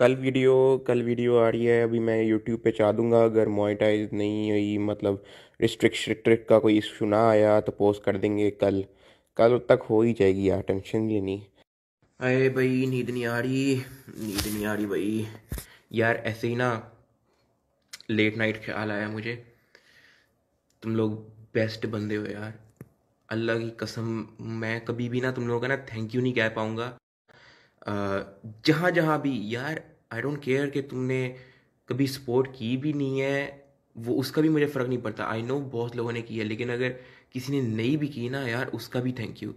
कल वीडियो कल वीडियो आ रही है अभी मैं यूट्यूब पे चाह दूंगा अगर मोनिटाइज नहीं हुई मतलब रिस्ट्रिक्ट का कोई इशू ना आया तो पोस्ट कर देंगे कल कल तक हो ही जाएगी यार टेंशन ही नहीं अरे भाई नींद नहीं आ रही नींद नहीं आ रही भाई यार ऐसे ही ना लेट नाइट ख्याल आया मुझे तुम लोग बेस्ट बंदे हो यार अल्लाह की कसम मैं कभी भी ना तुम लोगों का ना थैंक यू नहीं कह पाऊँगा जहाँ जहाँ भी यार आई डोंट केयर कि तुमने कभी सपोर्ट की भी नहीं है वो उसका भी मुझे फ़र्क नहीं पड़ता आई नो बहुत लोगों ने किया लेकिन अगर किसी ने नहीं भी की ना यार उसका भी थैंक यू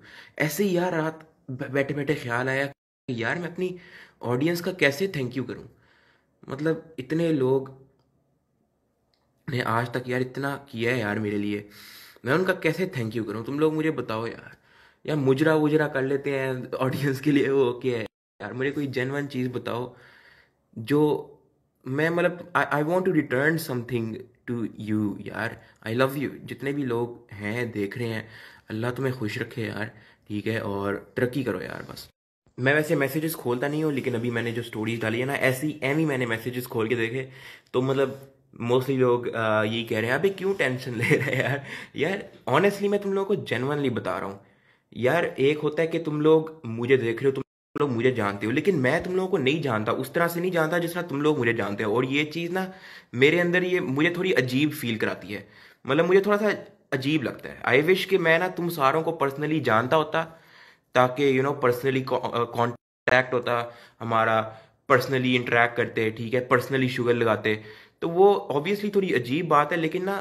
ऐसे ही यार रात बैठे बैठे ख्याल आया यार मैं अपनी ऑडियंस का कैसे थैंक यू करूं मतलब इतने लोग ने आज तक यार इतना किया है यार मेरे लिए मैं उनका कैसे थैंक यू करूं तुम लोग मुझे बताओ यार यार मुजरा वुजरा कर लेते हैं ऑडियंस तो के लिए वो ओके है यार मुझे कोई जेनवन चीज़ बताओ जो मैं मतलब I want to return something to you यार आई लव यू जितने भी लोग हैं देख रहे हैं अल्लाह तुम्हें खुश रखे यार ठीक है और तरक्की करो यार बस मैं वैसे मैसेजेस खोलता नहीं हूँ लेकिन अभी मैंने जो स्टोरीज डाली है ना ऐसी एम ही मैंने मैसेजेस खोल के देखे तो मतलब मोस्टली लोग यही कह रहे हैं अभी क्यों टेंशन ले रहे हैं यार यार ऑनेस्टली मैं तुम लोगों को जेनवनली बता रहा हूँ यार एक होता है कि तुम लोग मुझे देख रहे हो तुम लोग मुझे जानते हो लेकिन मैं तुम लोगों को नहीं जानता उस तरह से नहीं जानता जिस तरह तुम लोग मुझे जानते हो और ये चीज़ ना मेरे अंदर ये मुझे थोड़ी अजीब फील कराती है मतलब मुझे थोड़ा सा अजीब लगता है आई विश कि मैं ना तुम सारों को पर्सनली जानता होता ताकि यू नो पर्सनली कॉन्टैक्ट होता हमारा पर्सनली इंटरेक्ट करते ठीक है पर्सनली शुगर लगाते तो वो ऑब्वियसली थोड़ी अजीब बात है लेकिन ना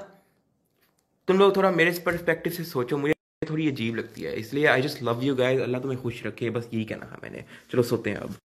तुम लोग थोड़ा मेरे पर्सपेक्टिव से सोचो मुझे थोड़ी अजीब लगती है इसलिए I just love you guys Allah तुम्हें खुश रखे बस यही कहना है मैंने चलो सोते हैं अब